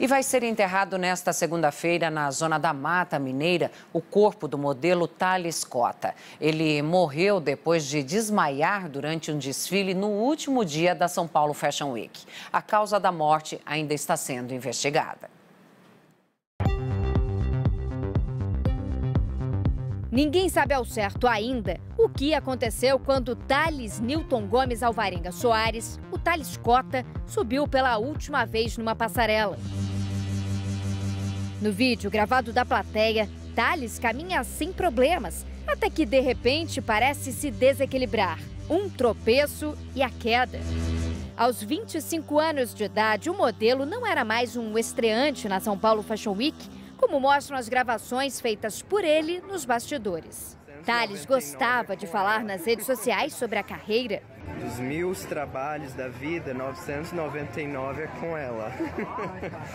E vai ser enterrado nesta segunda-feira na zona da Mata Mineira o corpo do modelo Thales Cota. Ele morreu depois de desmaiar durante um desfile no último dia da São Paulo Fashion Week. A causa da morte ainda está sendo investigada. Ninguém sabe ao certo ainda o que aconteceu quando Thales Newton Gomes Alvarenga Soares, o Thales Cota, subiu pela última vez numa passarela. No vídeo gravado da plateia, Thales caminha sem problemas, até que de repente parece se desequilibrar. Um tropeço e a queda. Aos 25 anos de idade, o modelo não era mais um estreante na São Paulo Fashion Week como mostram as gravações feitas por ele nos bastidores. Thales gostava de falar nas redes sociais sobre a carreira dos mil trabalhos da vida, 999 é com ela.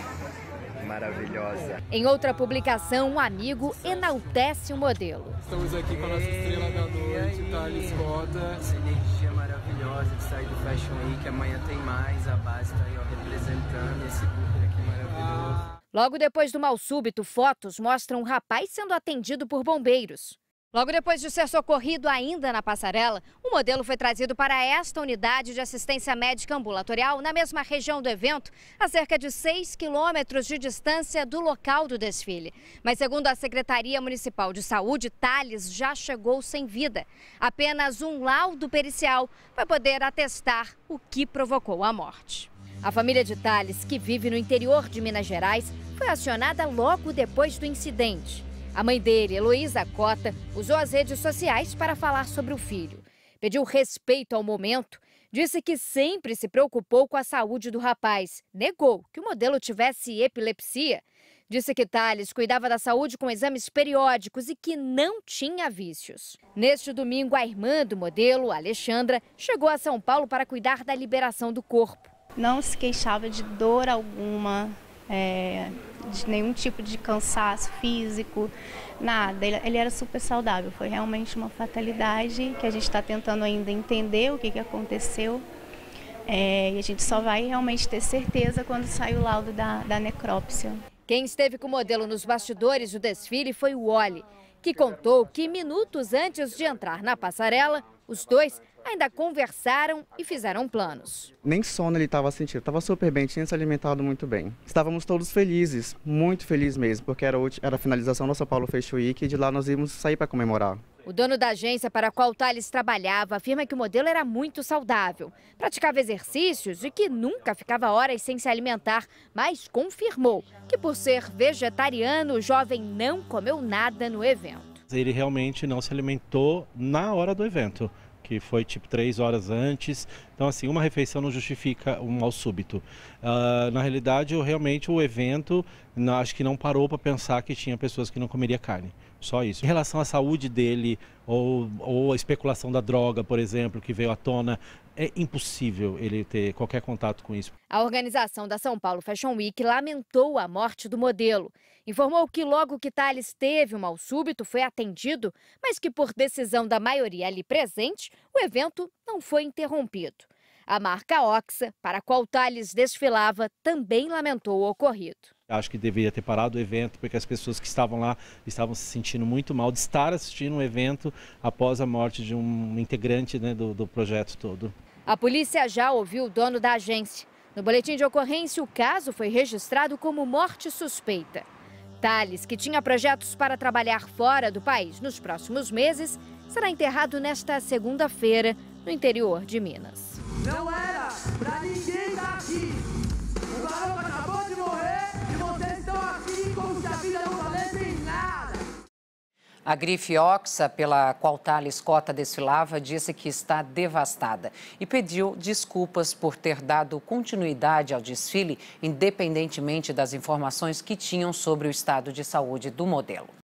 Maravilhosa. Em outra publicação, um amigo enaltece o modelo. Estamos aqui com a nossa estrela da noite, Thales Cota. Essa energia maravilhosa de sair do Fashion Week, amanhã tem mais, a base está aí ó, representando esse público aqui maravilhoso. Logo depois do mal súbito, fotos mostram um rapaz sendo atendido por bombeiros. Logo depois de ser socorrido ainda na passarela, o modelo foi trazido para esta unidade de assistência médica ambulatorial na mesma região do evento, a cerca de 6 quilômetros de distância do local do desfile. Mas segundo a Secretaria Municipal de Saúde, Thales já chegou sem vida. Apenas um laudo pericial vai poder atestar o que provocou a morte. A família de Thales, que vive no interior de Minas Gerais, foi acionada logo depois do incidente. A mãe dele, Heloísa Cota, usou as redes sociais para falar sobre o filho. Pediu respeito ao momento, disse que sempre se preocupou com a saúde do rapaz, negou que o modelo tivesse epilepsia, disse que Thales cuidava da saúde com exames periódicos e que não tinha vícios. Neste domingo, a irmã do modelo, Alexandra, chegou a São Paulo para cuidar da liberação do corpo. Não se queixava de dor alguma, é, de nenhum tipo de cansaço físico, nada. Ele, ele, era super saudável, foi realmente uma fatalidade que a gente está tentando ainda entender o que, que aconteceu. É, e a gente só vai realmente ter certeza quando sair o laudo da, da necrópsia. Quem esteve com o modelo nos bastidores do desfile foi o Oli, que contou que minutos antes de entrar na passarela, os dois ainda conversaram e fizeram planos. Nem sono ele estava sentindo, estava super bem, tinha se alimentado muito bem. Estávamos todos felizes, muito felizes mesmo, porque era, era a finalização do São Paulo Fashion Week e de lá nós íamos sair para comemorar. O dono da agência para a qual Thales trabalhava afirma que o modelo era muito saudável, praticava exercícios e que nunca ficava horas sem se alimentar, mas confirmou que por ser vegetariano, o jovem não comeu nada no evento. Ele realmente não se alimentou na hora do evento que foi tipo três horas antes. Então, assim, uma refeição não justifica um mal súbito. Uh, na realidade, eu, realmente o evento, não, acho que não parou para pensar que tinha pessoas que não comeria carne. Só isso. Em relação à saúde dele, ou, ou a especulação da droga, por exemplo, que veio à tona, é impossível ele ter qualquer contato com isso. A organização da São Paulo Fashion Week lamentou a morte do modelo. Informou que logo que Thales teve um mal súbito, foi atendido, mas que por decisão da maioria ali presente, o evento não foi interrompido. A marca Oxa, para a qual Thales desfilava, também lamentou o ocorrido. Acho que deveria ter parado o evento, porque as pessoas que estavam lá estavam se sentindo muito mal de estar assistindo um evento após a morte de um integrante né, do, do projeto todo. A polícia já ouviu o dono da agência. No boletim de ocorrência, o caso foi registrado como morte suspeita. Thales, que tinha projetos para trabalhar fora do país nos próximos meses, será enterrado nesta segunda-feira no interior de Minas. Não era pra ninguém estar aqui. O garoto acabou de morrer e vocês estão aqui como se a vida não valesse em nada. A grife Oxa, pela qual Thales Cota desfilava, disse que está devastada e pediu desculpas por ter dado continuidade ao desfile, independentemente das informações que tinham sobre o estado de saúde do modelo.